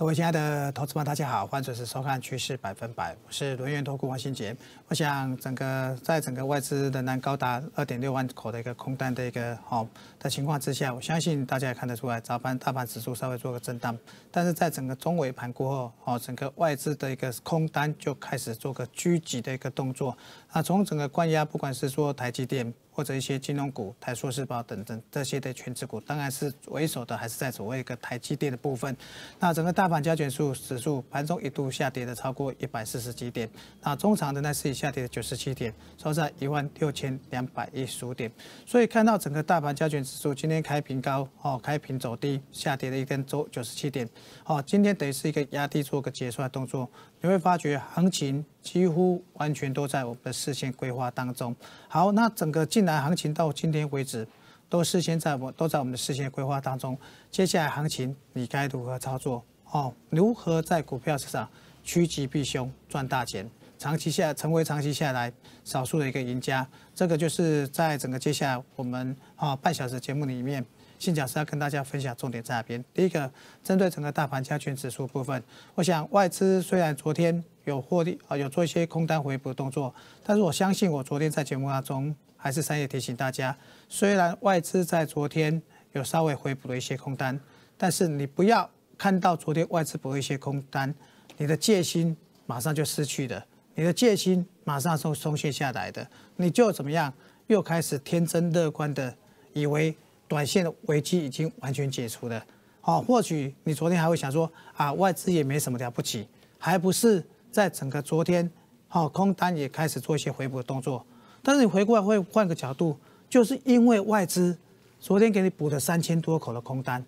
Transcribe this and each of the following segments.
各位亲爱的投资们，大家好，欢迎准时收看《趋势百分百》，我是轮源投顾王新杰。我想，整个在整个外资仍然高达二点六万口的一个空单的一个好的情况之下，我相信大家也看得出来，早盘大盘指数稍微做个震荡，但是在整个中尾盘过后，哦，整个外资的一个空单就开始做个聚集的一个动作。那从整个关押，不管是说台积电。或者一些金融股、台塑、时包等等这些的全职股，当然是为首的，还是在所谓一个台积电的部分。那整个大盘加权数指数盘中一度下跌的超过一百四十几点，那中长的呢是以下跌的九十七点，收在一万六千两百一十五点。所以看到整个大盘加权指数今天开平高，哦，开平走低，下跌了一根周九十七点，哦，今天等于是一个压低做个结算的动作。你会发觉行情几乎完全都在我们的事先规划当中。好，那整个近来行情到今天为止，都事先在我都在我们的事先规划当中。接下来行情你该如何操作？哦，如何在股票市场趋吉避凶赚大钱？长期下成为长期下来少数的一个赢家。这个就是在整个接下来我们啊半小时节目里面。今讲是要跟大家分享重点在哪边？第一个，针对整个大盘加权指数部分，我想外资虽然昨天有获利，啊有做一些空单回补的动作，但是我相信我昨天在节目当中还是三也提醒大家，虽然外资在昨天有稍微回补了一些空单，但是你不要看到昨天外资补了一些空单，你的戒心马上就失去的，你的戒心马上松松懈下来的，你就怎么样又开始天真乐观的以为。短线的危机已经完全解除了，好，或许你昨天还会想说啊，外资也没什么了不起，还不是在整个昨天，好空单也开始做一些回补的动作。但是你回过来会换个角度，就是因为外资昨天给你补了三千多口的空单，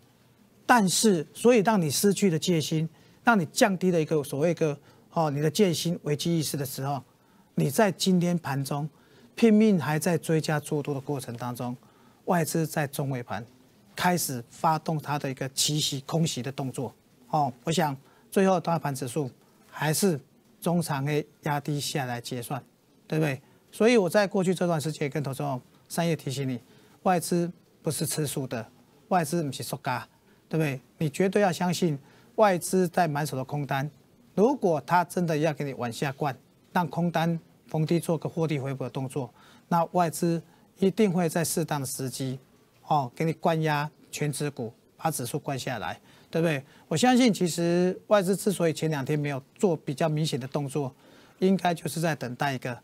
但是所以让你失去了戒心，让你降低了一个所谓一个哦你的戒心危机意识的时候，你在今天盘中拼命还在追加做多的过程当中。外资在中尾盘开始发动它的一个奇袭、空袭的动作，哦，我想最后大盘指数还是中长 A 压低下来结算，对不对？所以我在过去这段时间跟投资者三月提醒你，外资不是吃素的，外资不是说嘎，对不对？你绝对要相信外资在满手的空单，如果他真的要给你往下灌，让空单逢低，做个获利回补的动作，那外资。一定会在适当的时机，哦，给你关押全指股，把指数关下来，对不对？我相信，其实外资之所以前两天没有做比较明显的动作，应该就是在等待一个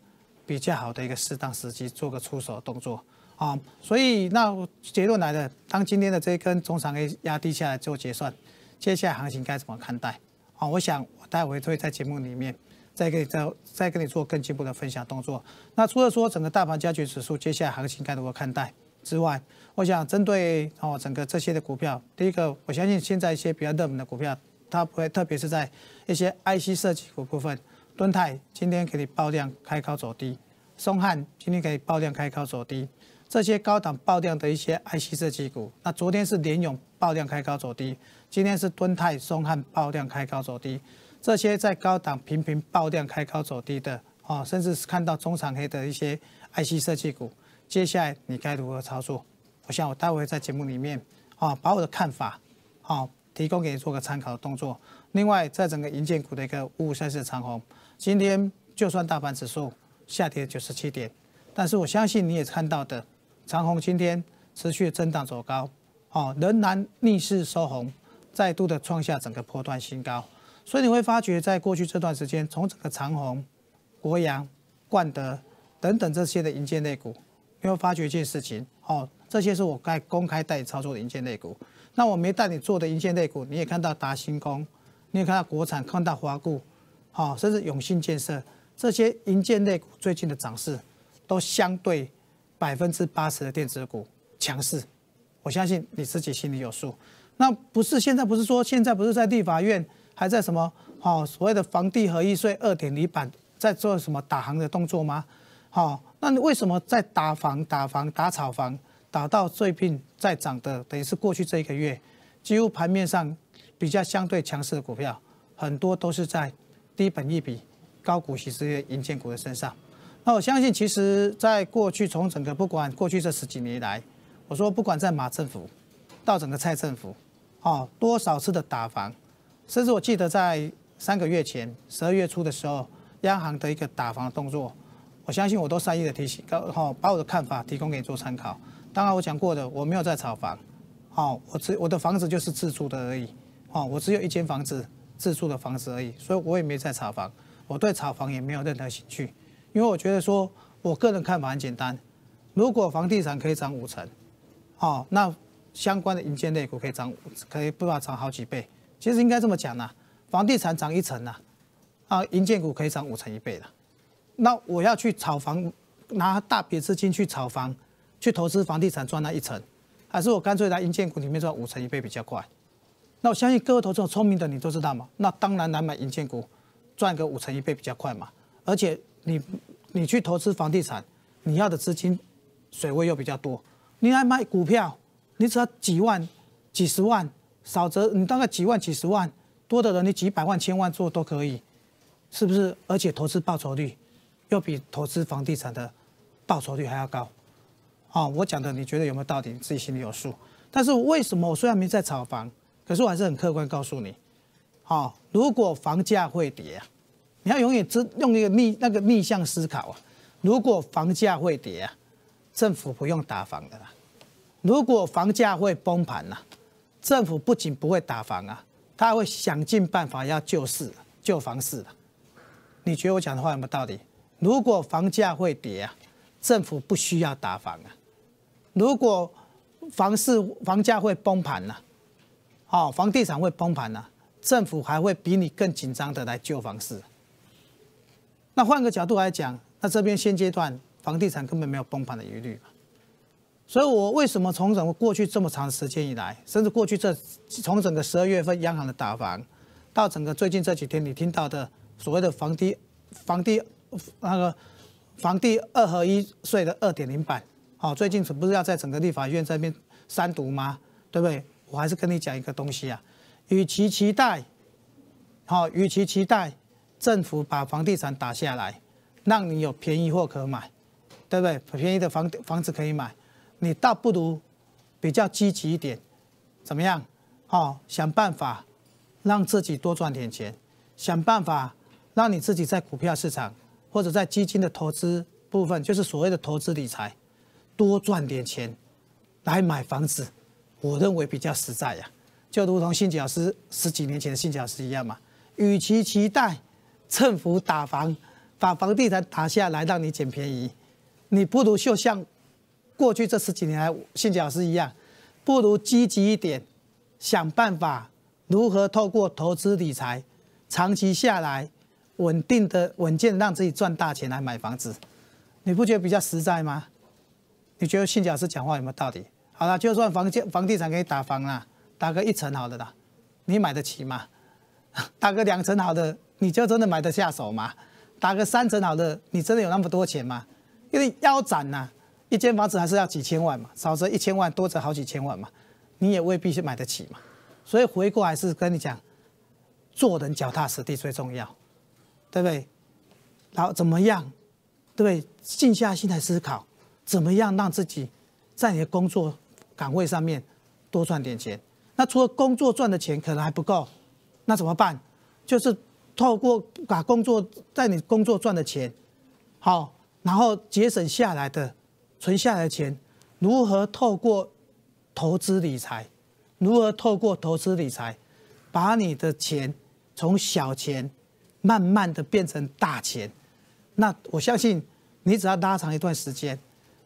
比较好的一个适当时机，做个出手动作啊。所以，那结论来了，当今天的这一根中长 A 压低下来做结算，接下来行情该怎么看待啊？我想，我待会会在节目里面。再跟你再再跟你做更进一步的分享动作。那除了说整个大盘加权指数接下来行情该如何看待之外，我想针对哦整个这些的股票，第一个我相信现在一些比较热门的股票，它不会特别是，在一些 IC 设计股部分，敦泰今天给你爆量开高走低，松汉今天给你爆量开高走低，这些高档爆量的一些 IC 设计股，那昨天是联勇爆量开高走低，今天是敦泰松汉爆量开高走低。这些在高档频频爆量开高走低的啊，甚至是看到中长黑的一些爱惜设计股，接下来你该如何操作？我想我待会在节目里面啊，把我的看法啊提供给你做个参考的动作。另外，在整个银建股的一个五五三四长虹，今天就算大盘指数下跌九十七点，但是我相信你也看到的，长虹今天持续震荡走高，哦，仍然逆势收红，再度的创下整个波段新高。所以你会发觉，在过去这段时间，从整个长虹、国阳、冠德等等这些的银建类股，你会发觉一件事情：，哦，这些是我该公开带你操作的银建类股。那我没带你做的银建类股，你也看到达新工，你也看到国产，看到华固，好，甚至永信建设这些银建类股最近的涨势，都相对百分之八十的电子股强势。我相信你自己心里有数。那不是现在不是说现在不是在地法院。还在什么？好，所谓的房地合一税二点零版，在做什么打行的动作吗？好，那你为什么在打房、打房、打炒房，打到最近在涨的，等于是过去这一个月，几乎盘面上比较相对强势的股票，很多都是在低本一比、高股息这些银建股的身上。那我相信，其实，在过去从整个不管过去这十几年来，我说不管在马政府到整个蔡政府，哦，多少次的打房。甚至我记得在三个月前，十二月初的时候，央行的一个打房动作，我相信我都善意的提醒，好，把我的看法提供给你做参考。当然我讲过的，我没有在炒房，好，我只我的房子就是自住的而已，好，我只有一间房子自住的房子而已，所以我也没在炒房，我对炒房也没有任何兴趣，因为我觉得说我个人看法很简单，如果房地产可以涨五成，哦，那相关的银监类股可以涨，可以不道涨好几倍。其实应该这么讲呢，房地产涨一成啊，啊，银建股可以涨五成一倍的，那我要去炒房，拿大笔资金去炒房，去投资房地产赚那一成，还是我干脆在银建股里面赚五成一倍比较快？那我相信各位投资者聪明的你都知道嘛，那当然来买银建股赚个五成一倍比较快嘛。而且你你去投资房地产，你要的资金水位又比较多，你来买股票，你只要几万、几十万。少则你大概几万、几十万，多的人你几百万、千万做都可以，是不是？而且投资报酬率又比投资房地产的报酬率还要高，啊！我讲的你觉得有没有道理？你自己心里有数。但是为什么我虽然没在炒房，可是我还是很客观告诉你，好，如果房价会跌，你要永远只用一个逆那个逆向思考啊。如果房价会跌啊，政府不用打房的啦。如果房价会崩盘呐？政府不仅不会打房啊，他会想尽办法要救市、救房市。你觉得我讲的话有没道理？如果房价会跌啊，政府不需要打房啊。如果房市、房价会崩盘啊，好，房地产会崩盘啊，政府还会比你更紧张的来救房市。那换个角度来讲，那这边现阶段房地产根本没有崩盘的疑虑。所以，我为什么从整个过去这么长时间以来，甚至过去这从整个十二月份央行的打房，到整个最近这几天你听到的所谓的房地房地那个房地二合一税的二点零版，好，最近不是要在整个立法院这边三读吗？对不对？我还是跟你讲一个东西啊，与其期待，好，与其期待政府把房地产打下来，让你有便宜货可买，对不对？便宜的房房子可以买。你倒不如比较积极一点，怎么样？哦，想办法让自己多赚点钱，想办法让你自己在股票市场或者在基金的投资部分，就是所谓的投资理财，多赚点钱来买房子。我认为比较实在呀，就如同信教老师十几年前的信教老师一样嘛。与其期待政府打房，把房地产打下来让你捡便宜，你不如就像。过去这十几年来，信教师一样，不如积极一点，想办法如何透过投资理财，长期下来稳定的稳健，让自己赚大钱来买房子，你不觉得比较实在吗？你觉得信教师讲话有没有道理？好了，就算房建房地产给你打房啦，打个一层好的啦，你买得起吗？打个两层好的，你就真的买得下手吗？打个三层好的，你真的有那么多钱吗？因为腰斩呐。一间房子还是要几千万嘛，少则一千万，多则好几千万嘛，你也未必是买得起嘛。所以回过来是跟你讲，做人脚踏实地最重要，对不对？然后怎么样，对不对？静下心来思考，怎么样让自己在你的工作岗位上面多赚点钱？那除了工作赚的钱可能还不够，那怎么办？就是透过把工作在你工作赚的钱，好，然后节省下来的。存下来钱，如何透过投资理财？如何透过投资理财，把你的钱从小钱慢慢的变成大钱？那我相信你只要拉长一段时间，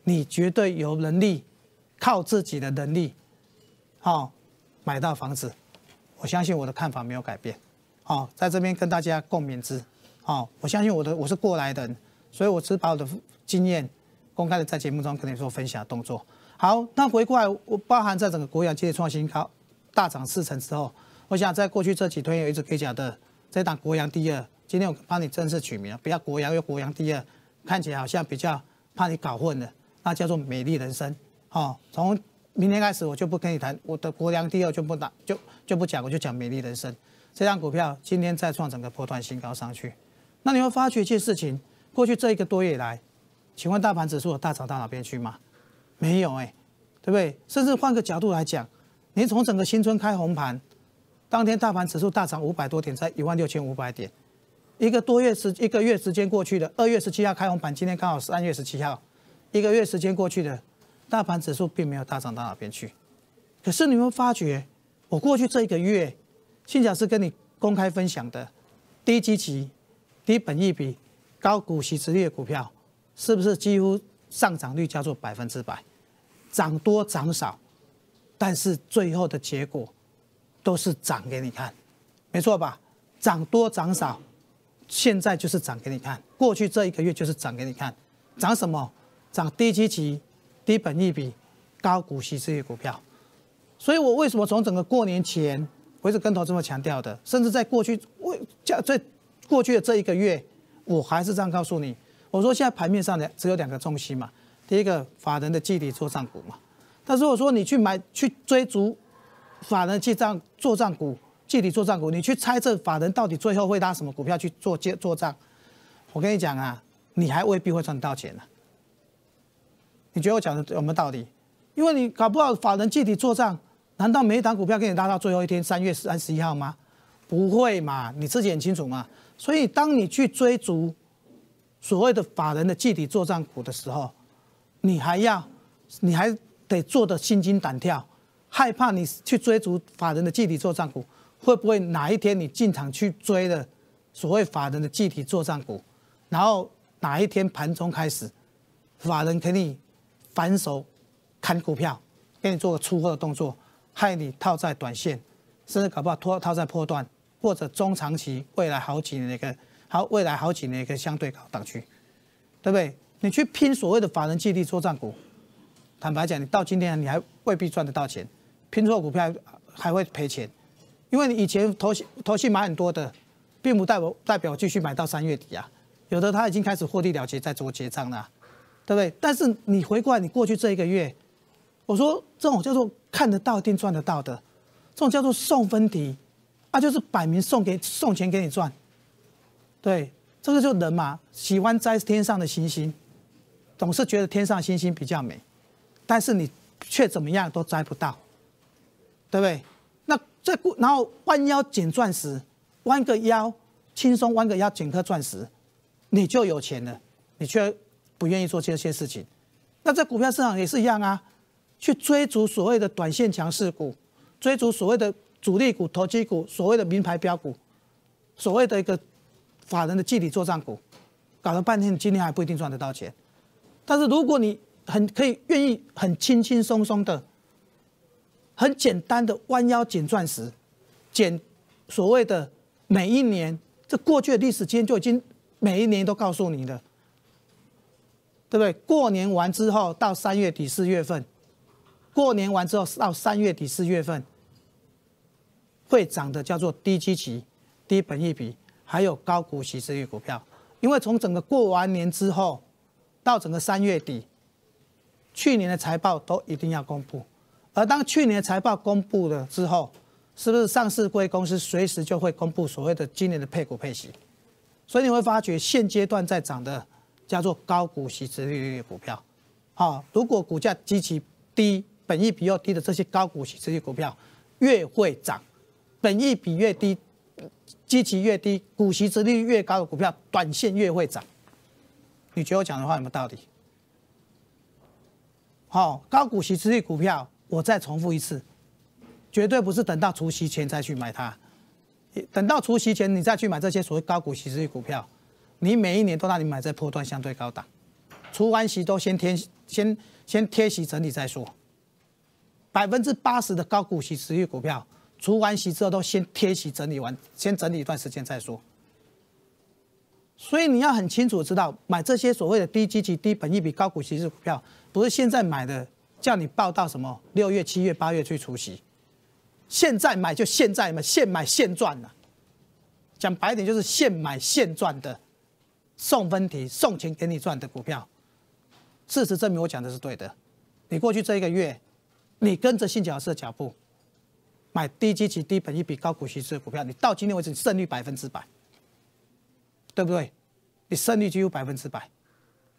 你绝对有能力靠自己的能力，哦，买到房子。我相信我的看法没有改变。哦，在这边跟大家共勉之。哦，我相信我的我是过来人，所以我只把我的经验。公开的在节目中跟你做分享动作，好，那回过来，我包含在整个国阳科技创新高大涨四成之后，我想在过去这几天，有一直可以讲的，这档国阳第二，今天我怕你正式取名，不要国阳，要国阳第二，看起来好像比较怕你搞混了，那叫做美丽人生。好，从明天开始，我就不跟你谈我的国阳第二，就不打，就就不讲，我就讲美丽人生。这张股票今天再创整个波段新高上去，那你会发觉一件事情，过去这一个多月来。请问大盘指数有大涨到哪边去吗？没有哎，对不对？甚至换个角度来讲，你从整个新春开红盘，当天大盘指数大涨五百多点，在一万六千五百点，一个多月时一个月时间过去的二月十七号开红盘，今天刚好三月十七号，一个月时间过去的大盘指数并没有大涨到哪边去。可是你们发觉，我过去这一个月，信嘉是跟你公开分享的低积极、低本益比、高股息直率的股票。是不是几乎上涨率叫做百分之百，涨多涨少，但是最后的结果都是涨给你看，没错吧？涨多涨少，现在就是涨给你看，过去这一个月就是涨给你看，涨什么？涨低基期、低本益比、高股息这些股票，所以我为什么从整个过年前，一直跟头这么强调的，甚至在过去为，加在过去的这一个月，我还是这样告诉你。我说现在盘面上的只有两个重心嘛，第一个法人的具体做账股嘛，但如果说你去买去追逐法人记账做账股、具体做账股，你去猜测法人到底最后会拉什么股票去做借做账，我跟你讲啊，你还未必会赚到钱呢。你觉得我讲的有没有道理？因为你搞不好法人具体做账，难道每一档股票给你拉到最后一天三月三十一号吗？不会嘛，你自己很清楚嘛。所以当你去追逐，所谓的法人的具体作战股的时候，你还要，你还得做得心惊胆跳，害怕你去追逐法人的具体作战股，会不会哪一天你进场去追的所谓法人的具体作战股，然后哪一天盘中开始，法人给你反手砍股票，给你做个出货的动作，害你套在短线，甚至搞不好拖套在破断或者中长期未来好几年的一个。好，未来好几年也可以相对搞档区，对不对？你去拼所谓的法人基地作战股，坦白讲，你到今天你还未必赚得到钱，拼错股票还会赔钱，因为你以前投信投信买很多的，并不代表代表继续买到三月底啊，有的他已经开始获利了结在做结账了，对不对？但是你回过来，你过去这一个月，我说这种叫做看得到定赚得到的，这种叫做送分题啊，就是摆明送给送钱给你赚。对，这个就人嘛，喜欢摘天上的星星，总是觉得天上星星比较美，但是你却怎么样都摘不到，对不对？那这股，然后弯腰捡钻石，弯个腰，轻松弯个腰捡颗钻石，你就有钱了，你却不愿意做这些事情。那在股票市场也是一样啊，去追逐所谓的短线强势股，追逐所谓的主力股、投机股、所谓的名牌标股，所谓的一个。法人的集体作战股，搞了半天，今天还不一定赚得到钱。但是如果你很可以愿意，很轻轻松松的、很简单的弯腰捡钻石，捡所谓的每一年，这过去的历史经验就已经每一年都告诉你的，对不对？过年完之后到三月底四月份，过年完之后到三月底四月份会涨的，叫做低基期、低本益比。还有高股息值率股票，因为从整个过完年之后，到整个三月底，去年的财报都一定要公布，而当去年财报公布了之后，是不是上市贵公司随时就会公布所谓的今年的配股配息？所以你会发觉现阶段在涨的叫做高股息值率股票，好，如果股价极其低，本益比又低的这些高股息值率股票，越会涨，本益比越低。基期越低，股息殖率越高的股票，短线越会涨。你觉得我讲的话有没有道理？好，高股息殖率股票，我再重复一次，绝对不是等到除夕前再去买它。等到除夕前你再去买这些所谓高股息殖率股票，你每一年都让你买在波段相对高档，除完息都先贴先先贴息整理再说。百分之八十的高股息殖率股票。除完息之后都先贴息整理完，先整理一段时间再说。所以你要很清楚知道，买这些所谓的低基期、低本益比、高股息的股票，不是现在买的，叫你报到什么六月、七月、八月去除息。现在买就现在嘛，现买现赚的。讲白点就是现买现赚的，送分题、送钱给你赚的股票。事实证明我讲的是对的，你过去这一个月，你跟着信师的脚步。买低基期、低本一比高股息的股票，你到今天为止胜率百分之百，对不对？你胜率就有百分之百。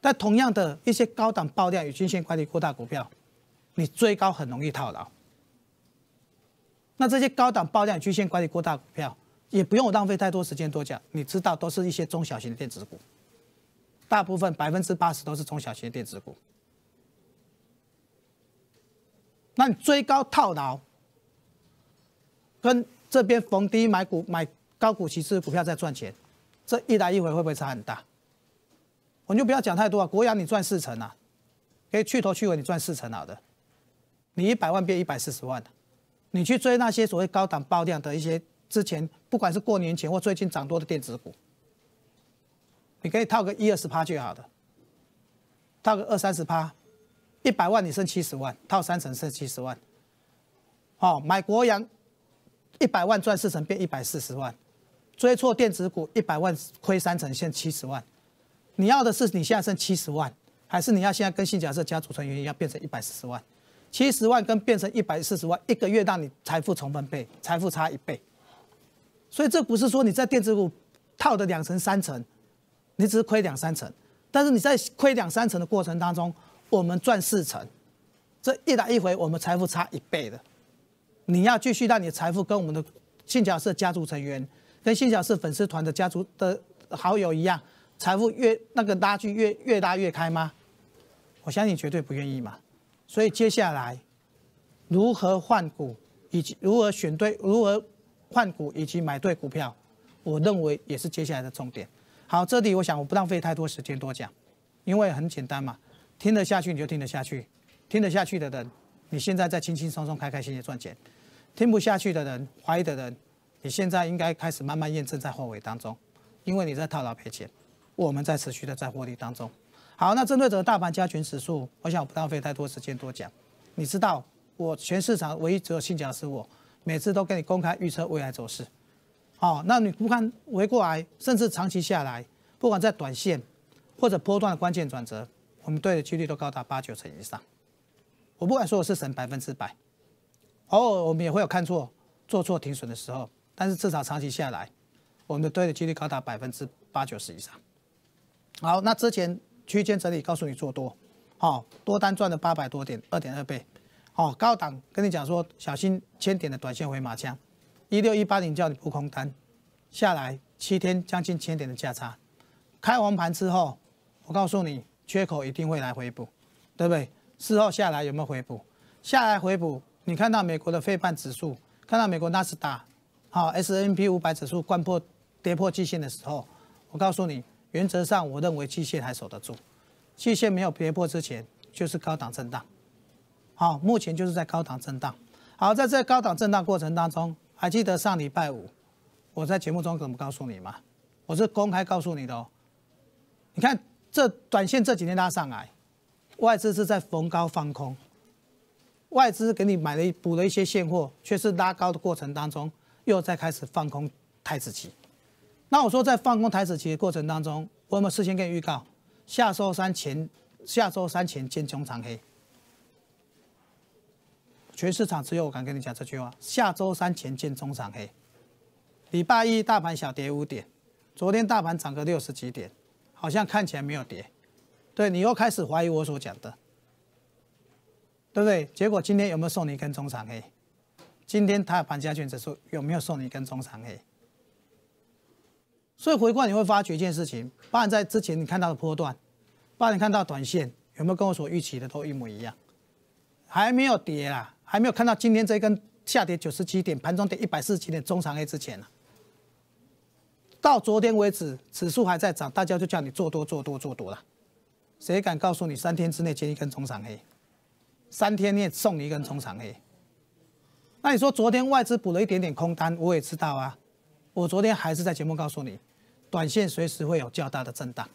但同样的一些高档爆量与均线管理过大股票，你追高很容易套牢。那这些高档爆量均线管理过大股票，也不用我浪费太多时间多讲，你知道都是一些中小型的电子股，大部分百分之八十都是中小型的电子股。那你追高套牢？跟这边逢低买股买高股，其次股票在赚钱，这一来一回会不会差很大？我们就不要讲太多啊。国阳你赚四成啊，可以去头去尾你赚四成好的，你一百万变一百四十万你去追那些所谓高档爆量的一些之前不管是过年前或最近涨多的电子股，你可以套个一二十趴就好的，套个二三十趴，一百万你剩七十万，套三成剩七十万，好买国阳。一百万赚四成变一百四十万，追错电子股一百万亏三成现七十万。你要的是你现在剩七十万，还是你要现在跟新假设加组成原因要变成一百四十万？七十万跟变成一百四十万，一个月让你财富重分配，财富差一倍。所以这不是说你在电子股套的两成三成，你只是亏两三成，但是你在亏两三成的过程当中，我们赚四成，这一来一回我们财富差一倍的。你要继续让你的财富跟我们的信角社家族成员，跟信角社粉丝团的家族的好友一样，财富越那个拉距越越拉越开吗？我相信你绝对不愿意嘛。所以接下来如何换股以及如何选对如何换股以及买对股票，我认为也是接下来的重点。好，这里我想我不浪费太多时间多讲，因为很简单嘛，听得下去你就听得下去，听得下去的人。你现在在轻轻松松、开开心心赚钱，听不下去的人、怀疑的人，你现在应该开始慢慢验证在后利当中，因为你在套牢赔钱，我们在持续的在获利当中。好，那针对整个大盘加权指数，我想不浪费太多时间多讲。你知道，我全市场唯一只有信讲的是我，每次都跟你公开预测未来走势。哦，那你不看围过来，甚至长期下来，不管在短线或者波段的关键转折，我们对的几率都高达八九成以上。我不敢说我是神百分之百，偶尔我们也会有看错、做错停损的时候，但是至少长期下来，我们的对的几率高达百分之八九十以上。好，那之前区间整理告诉你做多，好多单赚了八百多点，二点二倍，好高档跟你讲说小心千点的短线回马枪，一六一八零叫你不空单，下来七天将近千点的价差，开完盘之后我告诉你缺口一定会来回补，对不对？事后下来有没有回补？下来回补，你看到美国的费半指数，看到美国纳斯达，好 S N P 五百指数关破跌破季线的时候，我告诉你，原则上我认为季线还守得住，季线没有跌破之前就是高档震荡，好，目前就是在高档震荡。好，在这高档震荡过程当中，还记得上礼拜五我在节目中怎么告诉你吗？我是公开告诉你的哦。你看这短线这几天它上来。外资是在逢高放空，外资给你买了补了一些现货，却是拉高的过程当中，又在开始放空台子期。那我说在放空台子期的过程当中，我有事先给你预告，下周三前，下周三前见中长黑。全市场只有我敢跟你讲这句话，下周三前见中长黑。礼拜一大盘小跌五点，昨天大盘涨个六十几点，好像看起来没有跌。对你又开始怀疑我所讲的，对不对？结果今天有没有送你一根中长黑？今天它盘家权指数有没有送你一根中长黑？所以回过你会发觉一件事情：，不管在之前你看到的波段，不你看到短线，有没有跟我所预期的都一模一样，还没有跌啊，还没有看到今天这根下跌九十七点，盘中跌一百四十七点中长黑之前呢，到昨天为止指数还在涨，大家就叫你做多做多做多了。谁敢告诉你三天之内接一根中场黑？三天内送你一根中场黑。那你说昨天外资补了一点点空单，我也知道啊。我昨天还是在节目告诉你，短线随时会有较大的震荡。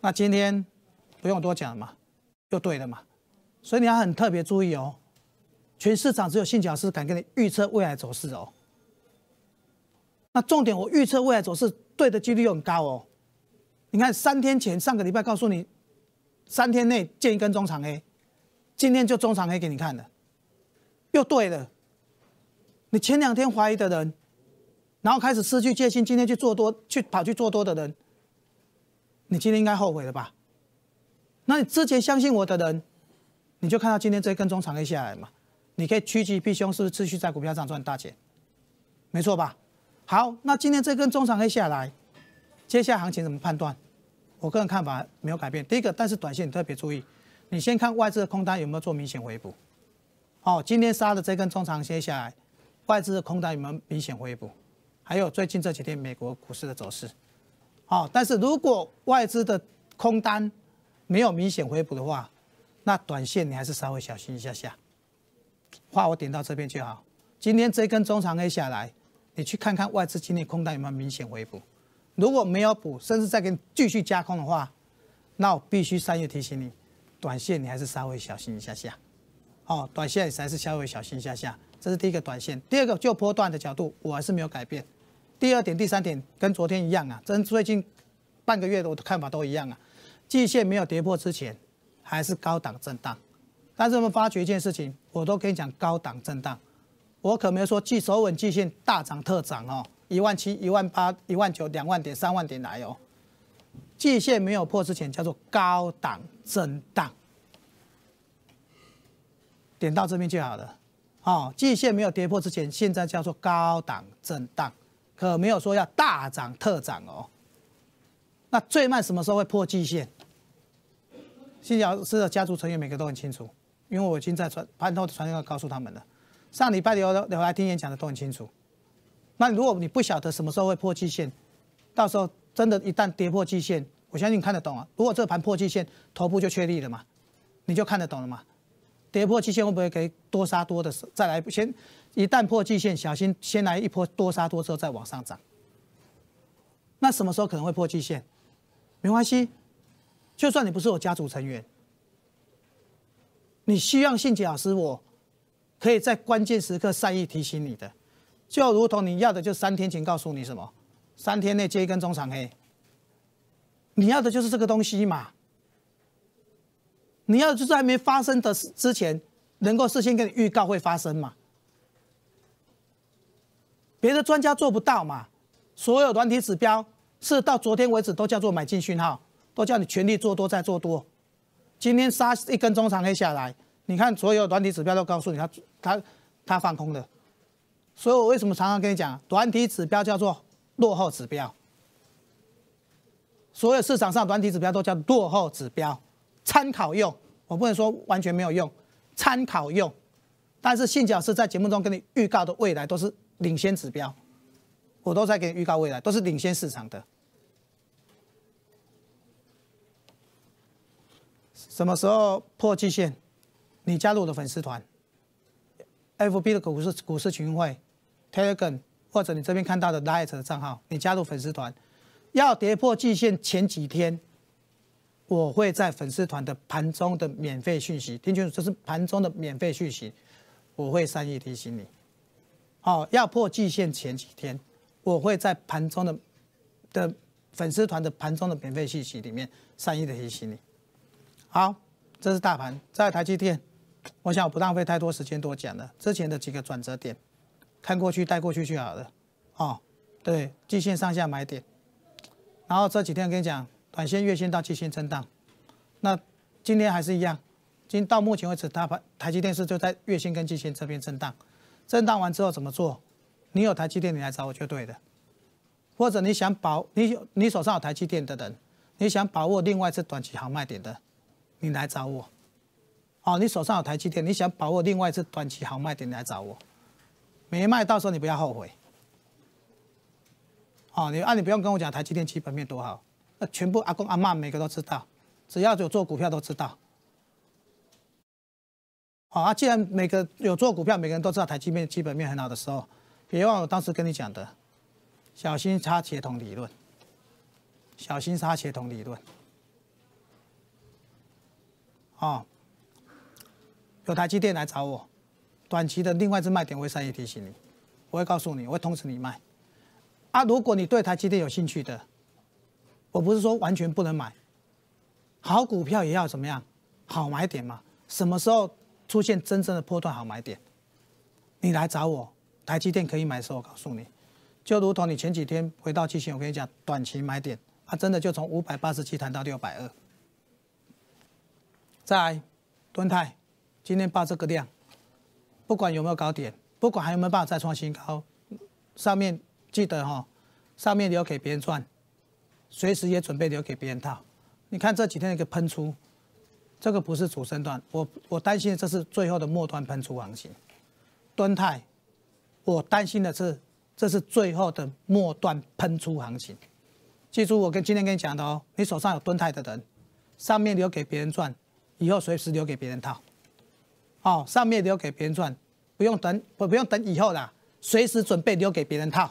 那今天不用多讲了嘛，就对了嘛。所以你要很特别注意哦。全市场只有信角是敢跟你预测未来走势哦。那重点我预测未来走势对的几率又很高哦。你看三天前上个礼拜告诉你三天内建一根中长黑，今天就中长黑给你看了，又对了。你前两天怀疑的人，然后开始失去戒心，今天去做多去跑去做多的人，你今天应该后悔了吧？那你之前相信我的人，你就看到今天这根中长黑下来嘛？你可以趋吉避凶，是不是持续在股票上赚大钱？没错吧？好，那今天这根中长黑下来。接下来行情怎么判断？我个人看法没有改变。第一个，但是短线特别注意，你先看外资的空单有没有做明显回补。哦，今天杀的这根中长线下来，外资的空单有没有明显回补？还有最近这几天美国股市的走势。哦，但是如果外资的空单没有明显回补的话，那短线你还是稍微小心一下下。话我点到这边就好。今天这根中长线下来，你去看看外资今天空单有没有明显回补。如果没有补，甚至再给你继续加空的话，那我必须三月提醒你，短线你还是稍微小心一下下。哦，短线还是稍微小心一下下，这是第一个短线。第二个，就波段的角度，我还是没有改变。第二点、第三点跟昨天一样啊，跟最近半个月的我的看法都一样啊。季线没有跌破之前，还是高档震荡。但是我们发觉一件事情，我都跟你讲高档震荡，我可没说季首稳季线大涨特涨哦。一万七、一万八、一万九、两万点、三万点来哦，季线没有破之前叫做高档震荡，点到这边就好了。哦，季线没有跌破之前，现在叫做高档震荡，可没有说要大涨特涨哦。那最慢什么时候会破季线？新老师的家族成员每个都很清楚，因为我已经在传盘后传讯告诉他们了。上礼拜的留来听演讲的都很清楚。那如果你不晓得什么时候会破季线，到时候真的一旦跌破季线，我相信你看得懂啊。如果这盘破季线，头部就确立了嘛，你就看得懂了嘛。跌破季线会不会给多杀多的，再来先，一旦破季线，小心先来一波多杀多之后再往上涨。那什么时候可能会破季线？没关系，就算你不是我家族成员，你希望信杰老师我可以在关键时刻善意提醒你的。就如同你要的，就三天前告诉你什么，三天内接一根中长黑。你要的就是这个东西嘛。你要就是还没发生的之前，能够事先跟你预告会发生嘛。别的专家做不到嘛。所有软体指标是到昨天为止都叫做买进讯号，都叫你全力做多再做多。今天杀一根中长黑下来，你看所有软体指标都告诉你，它它它放空了。所以我为什么常常跟你讲，短期指标叫做落后指标。所有市场上短期指标都叫落后指标，参考用，我不能说完全没有用，参考用。但是信角是在节目中跟你预告的未来都是领先指标，我都在给你预告未来都是领先市场的。什么时候破季线？你加入我的粉丝团。F B 的股市股市群会，Telegram 或者你这边看到的 Light 的账号，你加入粉丝团，要跌破季线前几天，我会在粉丝团的盘中的免费讯息听清楚，这是盘中的免费讯息，我会善意提醒你。好，要破季线前几天，我会在盘中的的粉丝团的盘中的免费信息里面善意的提醒你。好，这是大盘在台积电。我想我不浪费太多时间多讲了，之前的几个转折点，看过去带过去就好了。哦，对，季线上下买点，然后这几天跟你讲，短线、月线到季线震荡。那今天还是一样，今到目前为止，它台台积电是就在月线跟季线这边震荡，震荡完之后怎么做？你有台积电，你来找我就对的。或者你想保你有你手上有台积电的人，你想把握另外一次短期好卖点的，你来找我。哦，你手上有台积电，你想把握另外一次短期好卖点，你来找我。没卖，到时候你不要后悔。哦，你啊，你不用跟我讲台积电基本面多好，那全部阿公阿妈每个都知道，只要有做股票都知道。好啊，既然每个有做股票，每个人都知道台积面基本面很好的时候，别忘我当时跟你讲的，小心差协同理论。小心差协同理论。哦。有台积电来找我，短期的另外一只卖点，我会善意提醒你，我会告诉你，我会通知你卖。啊，如果你对台积电有兴趣的，我不是说完全不能买，好股票也要怎么样，好买点嘛。什么时候出现真正的波段好买点，你来找我，台积电可以买的时候，我告诉你。就如同你前几天回到之前，我跟你讲，短期买点，啊，真的就从五百八十七谈到六百二。再来，敦泰。今天报这个量，不管有没有高点，不管还有没有办法再创新高，上面记得哈，上面留给别人赚，随时也准备留给别人套。你看这几天一个喷出，这个不是主升段，我我担心这是最后的末端喷出行情。蹲态，我担心的是这是最后的末端喷出行情。记住，我跟今天跟你讲的哦，你手上有蹲态的人，上面留给别人赚，以后随时留给别人套。哦，上面留给别人赚，不用等，不不用等以后啦，随时准备留给别人套。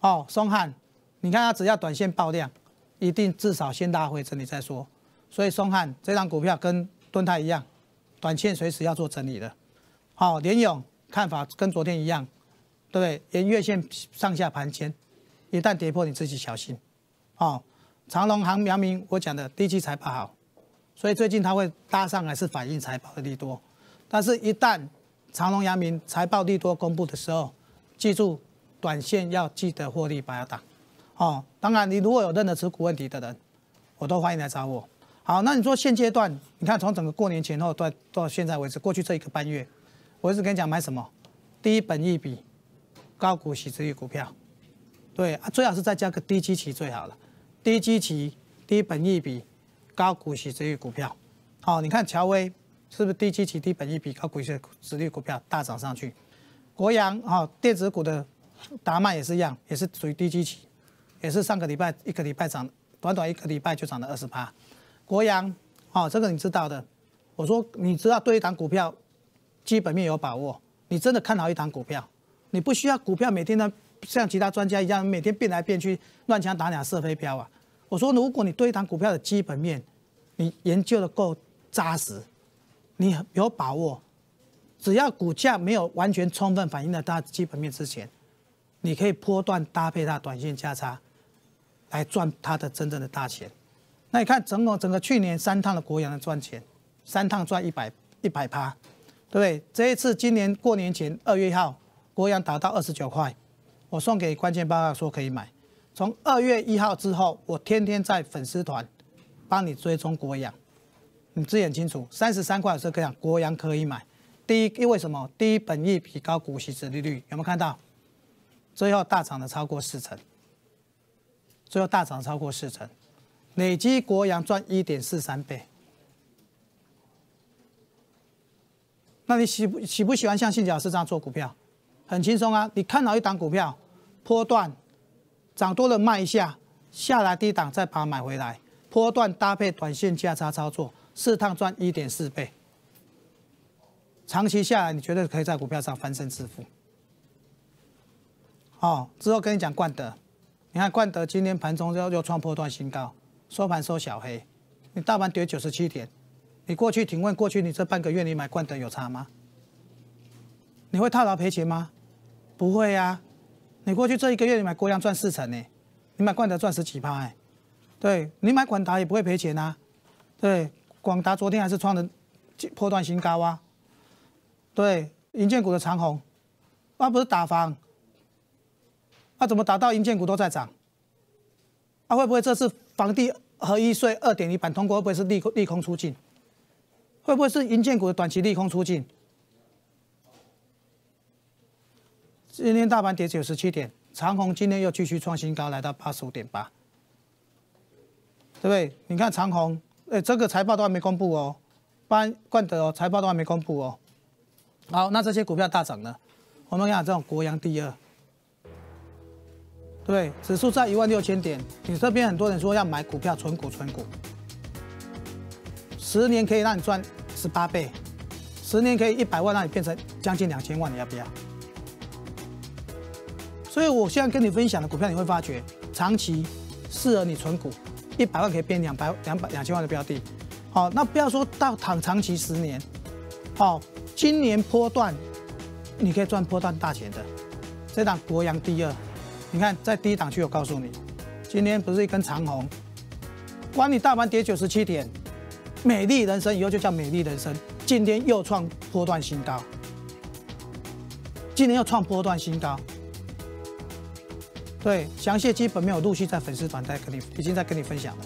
哦，松汉，你看它只要短线爆量，一定至少先拉回整理再说。所以松汉这张股票跟墩泰一样，短线随时要做整理的。好，联勇看法跟昨天一样，对不对？沿月线上下盘前，一旦跌破你自己小心。哦，长隆航苗明，我讲的低气财不好。所以最近他会搭上来是反映财报利多，但是一旦长隆、阳明财报利多公布的时候，记住短线要记得获利把它打。哦，当然你如果有任何持股问题的人，我都欢迎来找我。好，那你说现阶段，你看从整个过年前后到到现在为止，过去这一个半月，我一直跟你讲买什么，低本益比、高股息这一股票，对啊，最好是再加个低基期最好了，低基期、低本益比。高股息这类股票，哦，你看乔威是不是低基期、低本益比高股息、指数股票大涨上去？国阳啊，电子股的达曼也是一样，也是属于低基期，也是上个礼拜一个礼拜涨，短短一个礼拜就涨了二十八。国阳啊，这个你知道的，我说你知道对一档股票基本面有把握，你真的看好一档股票，你不需要股票每天的像其他专家一样每天变来变去，乱枪打鸟、射飞镖啊。我说，如果你对一档股票的基本面，你研究的够扎实，你有把握，只要股价没有完全充分反映到它基本面之前，你可以波段搭配它短线价差，来赚它的真正的大钱。那你看，整个整个去年三趟的国阳的赚钱，三趟赚一百一百趴，对不对？这一次今年过年前二月一号，国阳达到二十九块，我送给关键报告说可以买。从二月一号之后，我天天在粉丝团帮你追踪国阳，你自己很清楚。三十三块的时候可以讲国阳可以买，第一因为什么？第一，本益比高，股息殖利率有没有看到？最后大涨的超过四成，最后大涨超过四成，累积国阳赚一点四三倍。那你喜不喜不喜欢像信杰老师这样做股票？很轻松啊，你看好一档股票，波段。涨多了卖一下，下来低档再把它买回来，波段搭配短线价差操作，试探赚一点四倍。长期下来，你绝对可以在股票上翻身致富。好，之后跟你讲冠德，你看冠德今天盘中又又创波段新高，收盘收小黑，你大盘跌九十七点，你过去请问过去你这半个月你买冠德有差吗？你会套牢赔钱吗？不会呀。你过去这一个月，你买国阳赚四成呢，你买冠德赚十几趴哎，对你买广达也不会赔钱啊，对，广达昨天还是创的破断新高啊，对，银建股的长虹，那不是打房，那怎么打到银建股都在涨？那会不会这次房地合一税二点一版通过，会不会是利利空出尽？会不会是银建股的短期利空出尽？今天大盘跌九十七点，长虹今天又继续创新高，来到八十五点八，对不对？你看长虹，哎，这个财报都还没公布哦，不然冠德哦，财报都还没公布哦。好，那这些股票大涨呢？我们看这种国阳第二，对，指数在一万六千点，你这边很多人说要买股票，存股存股，十年可以让你赚十八倍，十年可以一百万让你变成将近两千万，你要不要？所以我现在跟你分享的股票，你会发觉长期适合你存股，一百万可以变两百两百两千万的标的。好，那不要说到躺长期十年。好，今年波段你可以赚波段大钱的。这档国阳第二，你看在低档区，我告诉你，今天不是一根长红，管你大盘跌九十七点，美丽人生以后就叫美丽人生。今天又创波段新高，今天又创波段新高。对，详细基本没有，陆续在粉丝团，在跟你已经在跟你分享了。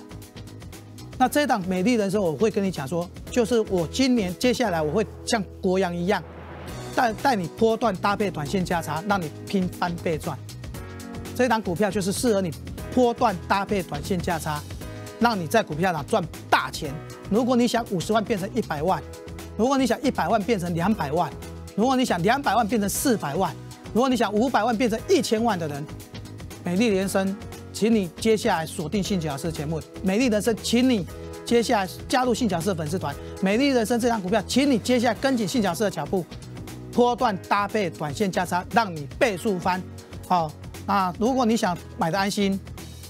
那这档美丽人生，我会跟你讲说，就是我今年接下来我会像国阳一样，带带你波段搭配短线价差，让你拼翻倍赚。这档股票就是适合你波段搭配短线价差，让你在股票上赚大钱。如果你想五十万变成一百万，如果你想一百万变成两百万，如果你想两百万变成四百万，如果你想五百万变成一千万的人。美丽人生，请你接下来锁定信角市节目。美丽人生，请你接下来加入信角色粉丝团。美丽人生这张股票，请你接下来跟紧信角色的脚步，波段搭配短线加仓，让你倍数翻。好，那如果你想买的安心，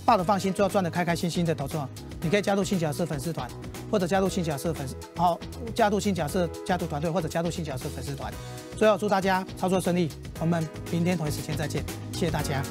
抱的放心，最后赚的开开心心的投资，你可以加入信角色粉丝团，或者加入信角色粉丝，好，加入信角色加入团队，或者加入信角色粉丝团。最后祝大家操作顺利，我们明天同一时间再见，谢谢大家。